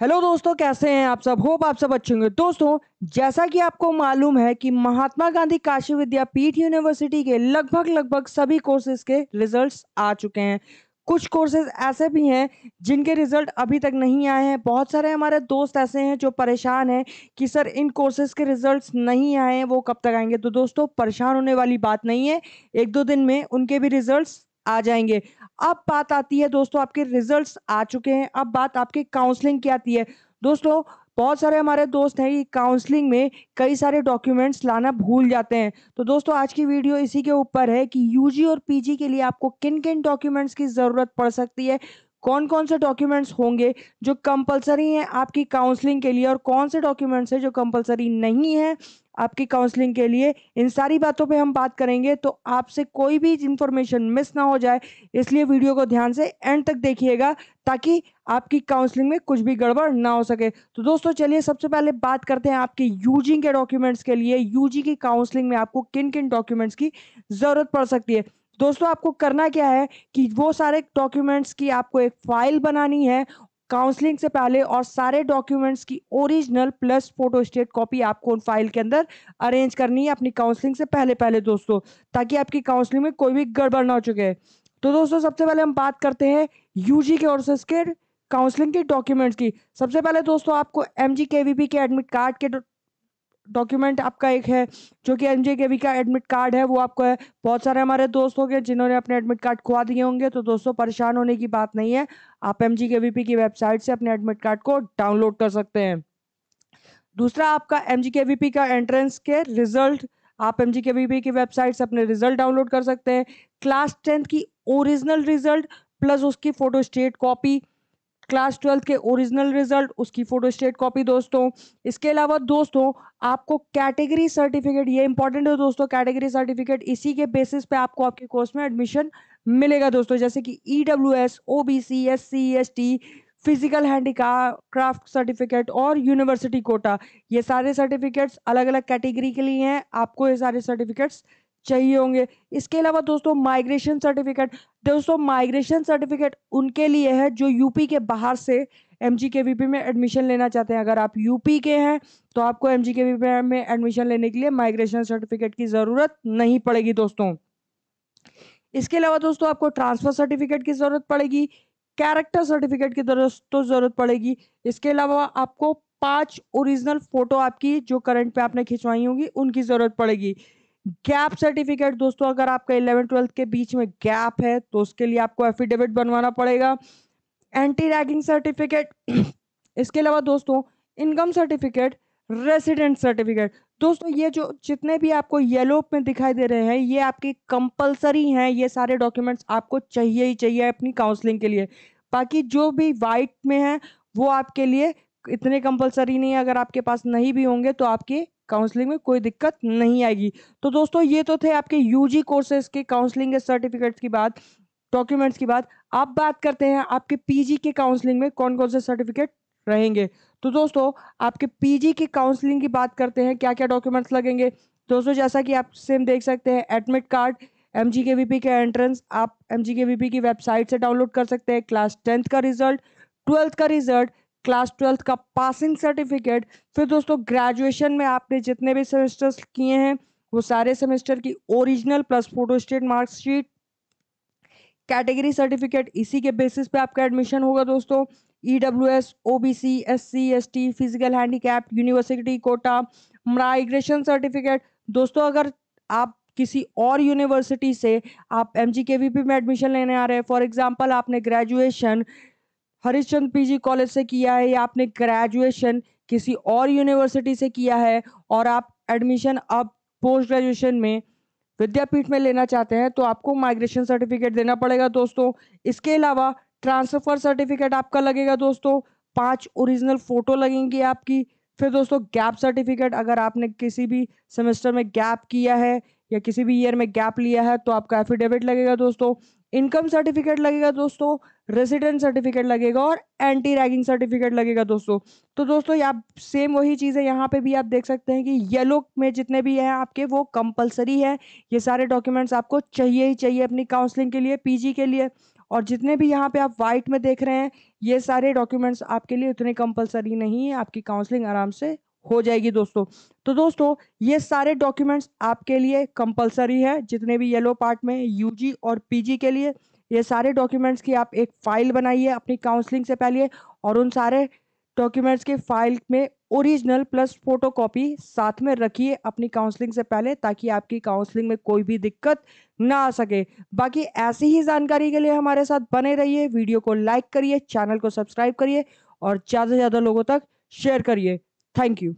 hello दोस्तों कैसे हैं आप सब होप आप सब अच्छे होंगे दोस्तों जैसा कि आपको मालूम है कि महात्मा गांधी काशी विद्यापीठ यूनिवर्सिटी के लगभग लगभग सभी कोर्सेज के रिजल्ट्स आ चुके हैं कुछ कोर्सेज ऐसे भी हैं जिनके रिजल्ट अभी तक नहीं आए हैं बहुत सारे हमारे दोस्त ऐसे हैं जो परेशान हैं कि सर इन कोर्सेज के रिजल्ट्स नहीं आए हैं वो कब तक आएंगे तो दोस्तों परेशान होने वाली बात नहीं है एक दो दिन में उनके भी रिजल्ट्स आ जाएंगे अब बात आती है दोस्तों आपके रिजल्ट्स आ चुके हैं अब बात आपके काउंसलिंग की आती है दोस्तों बहुत सारे हमारे दोस्त हैं कि काउंसलिंग में कई सारे डॉक्यूमेंट्स लाना भूल जाते हैं तो दोस्तों आज की वीडियो इसी के ऊपर है कि यूजी और पीजी के लिए आपको किन किन डॉक्यूमेंट्स की ज़रूरत पड़ सकती है कौन कौन से डॉक्यूमेंट्स होंगे जो कंपलसरी हैं आपकी काउंसलिंग के लिए और कौन से डॉक्यूमेंट्स हैं जो कंपलसरी नहीं है आपकी काउंसलिंग के लिए इन सारी बातों पे हम बात करेंगे तो आपसे कोई भी इन्फॉर्मेशन मिस ना हो जाए इसलिए वीडियो को ध्यान से एंड तक देखिएगा ताकि आपकी काउंसलिंग में कुछ भी गड़बड़ ना हो सके तो दोस्तों चलिए सबसे पहले बात करते हैं आपके यूजी के डॉक्यूमेंट्स के लिए यूजी की काउंसलिंग में आपको किन किन डॉक्यूमेंट्स की ज़रूरत पड़ सकती है दोस्तों आपको करना क्या है कि वो सारे डॉक्यूमेंट्स की आपको एक फाइल बनानी है काउंसलिंग से पहले और सारे डॉक्यूमेंट्स की original plus photo state copy आपको उन फाइल के अंदर अरेंज करनी है अपनी काउंसलिंग से पहले पहले दोस्तों ताकि आपकी काउंसलिंग में कोई भी गड़बड़ ना हो चुके तो दोस्तों सबसे पहले हम बात करते हैं यूजी के ओरसेस के काउंसलिंग के डॉक्यूमेंट्स की सबसे पहले दोस्तों आपको M G K V P के एडमिट कार्ड के डॉक्यूमेंट आपका एक है जो कि एम के का एडमिट कार्ड है वो आपको है बहुत सारे हमारे दोस्त हो गए जिन्होंने अपने एडमिट कार्ड खुआ दिए होंगे तो दोस्तों परेशान होने की बात नहीं है आप एम जी की वेबसाइट से अपने एडमिट कार्ड को डाउनलोड कर सकते हैं दूसरा आपका एम जी का एंट्रेंस के रिजल्ट आप एम जी की वेबसाइट से अपने रिजल्ट डाउनलोड कर सकते हैं क्लास टेंथ की ओरिजिनल रिजल्ट प्लस उसकी photo state copy class twelfth के ओरिजिनल रिजल्ट उसकी फोटो स्टेट कॉपी दोस्तों इसके अलावा दोस्तों आपको कैटेगरी सर्टिफिकेट ये इंपॉर्टेंट है दोस्तों कैटेगरी सर्टिफिकेट इसी के बेसिस पे आपको आपके कोर्स में एडमिशन मिलेगा दोस्तों जैसे कि E W S O B C S C S T physical handicraft certificate और यूनिवर्सिटी कोटा ये सारे सर्टिफिकेट्स अलग अलग कैटेगरी के लिए हैं आपको ये सारे सर्टिफिकेट्स चाहिए होंगे इसके अलावा दोस्तों माइग्रेशन सर्टिफिकेट दोस्तों माइग्रेशन सर्टिफिकेट उनके लिए है जो यूपी के बाहर से M G K V P में एडमिशन लेना चाहते हैं अगर आप यूपी के हैं तो आपको M G K V P में एडमिशन लेने के लिए माइग्रेशन सर्टिफिकेट की ज़रूरत नहीं पड़ेगी दोस्तों इसके अलावा दोस्तों आपको ट्रांसफ़र सर्टिफिकेट की ज़रूरत पड़ेगी कैरेक्टर सर्टिफिकेट की दोस्तों ज़रूरत पड़ेगी इसके अलावा आपको पांच ओरिजिनल फ़ोटो आपकी जो करंट पे आपने खिंचवाई होंगी उनकी ज़रूरत पड़ेगी गैप सर्टिफिकेट दोस्तों अगर आपका इलेवन ट्वेल्थ के बीच में गैप है तो उसके लिए आपको एफिडेविट बनवाना पड़ेगा एंटी रैगिंग सर्टिफिकेट इसके अलावा दोस्तों इनकम सर्टिफिकेट रेसिडेंट सर्टिफिकेट दोस्तों ये जो जितने भी आपको येलो में दिखाई दे रहे हैं ये आपकी कंपलसरी हैं ये सारे डॉक्यूमेंट्स आपको चाहिए ही चाहिए अपनी काउंसलिंग के लिए बाकी जो भी वाइट में है वो आपके लिए इतने कंपलसरी नहीं है अगर आपके पास नहीं भी होंगे तो आपकी काउंसलिंग में कोई दिक्कत नहीं आएगी तो दोस्तों ये तो थे आपके यूजी कोर्सेज के काउंसलिंग के सर्टिफिकेट्स की बात डॉक्यूमेंट्स की बात अब बात करते हैं आपके पीजी के काउंसलिंग में कौन कौन से सर्टिफिकेट रहेंगे तो दोस्तों आपके पीजी के काउंसलिंग की बात करते हैं क्या क्या डॉक्यूमेंट्स लगेंगे दोस्तों जैसा कि आप सेम देख सकते हैं admit card M G K V P के एंट्रेंस आप M G K V P की वेबसाइट से डाउनलोड कर सकते हैं क्लास टेंथ का रिजल्ट ट्वेल्थ का रिजल्ट क्लास ट्वेल्थ का पासिंग सर्टिफिकेट फिर दोस्तों ग्रेजुएशन में आपने जितने भी सेमेस्टर्स किए हैं वो सारे सेमेस्टर की original plus photo state marksheet category certificate इसी के बेसिस पे आपका एडमिशन होगा दोस्तों E W S O B C S C S T physical handicap university quota migration certificate दोस्तों अगर आप किसी और यूनिवर्सिटी से आप M G K V P में एडमिशन लेने आ रहे हैं फॉर एग्जाम्पल आपने ग्रेजुएशन हरिश्चंद पीजी कॉलेज से किया है या आपने ग्रेजुएशन किसी और यूनिवर्सिटी से किया है और आप एडमिशन अब पोस्ट ग्रेजुएशन में विद्यापीठ में लेना चाहते हैं तो आपको माइग्रेशन सर्टिफिकेट देना पड़ेगा दोस्तों इसके अलावा ट्रांसफ़र सर्टिफिकेट आपका लगेगा दोस्तों पांच ओरिजिनल फ़ोटो लगेंगी आपकी फिर दोस्तों गैप सर्टिफिकेट अगर आपने किसी भी सेमेस्टर में गैप किया है या किसी भी ईयर में गैप लिया है तो आपका एफिडेविट लगेगा दोस्तों इनकम सर्टिफिकेट लगेगा दोस्तों रेसिडेंट सर्टिफिकेट लगेगा और एंटी रैगिंग सर्टिफिकेट लगेगा दोस्तों तो दोस्तों यहाँ सेम वही चीज़ है यहाँ पे भी आप देख सकते हैं कि येलो में जितने भी हैं आपके वो कंपलसरी है ये सारे डॉक्यूमेंट्स आपको चाहिए ही चाहिए अपनी काउंसलिंग के लिए पी के लिए और जितने भी यहाँ पे आप वाइट में देख रहे हैं ये सारे डॉक्यूमेंट्स आपके लिए उतने कंपलसरी नहीं है आपकी काउंसलिंग आराम से हो जाएगी दोस्तों तो दोस्तों ये सारे डॉक्यूमेंट्स आपके लिए कंपलसरी है जितने भी येलो पार्ट में यूजी और पीजी के लिए ये सारे डॉक्यूमेंट्स की आप एक फ़ाइल बनाइए अपनी काउंसलिंग से पहले और उन सारे डॉक्यूमेंट्स के फाइल में ओरिजिनल प्लस फोटो कॉपी साथ में रखिए अपनी काउंसलिंग से पहले ताकि आपकी काउंसलिंग में कोई भी दिक्कत ना आ सके बाकी ऐसी ही जानकारी के लिए हमारे साथ बने रहिए वीडियो को लाइक करिए चैनल को सब्सक्राइब करिए और ज़्यादा से ज़्यादा लोगों तक शेयर करिए थैंक यू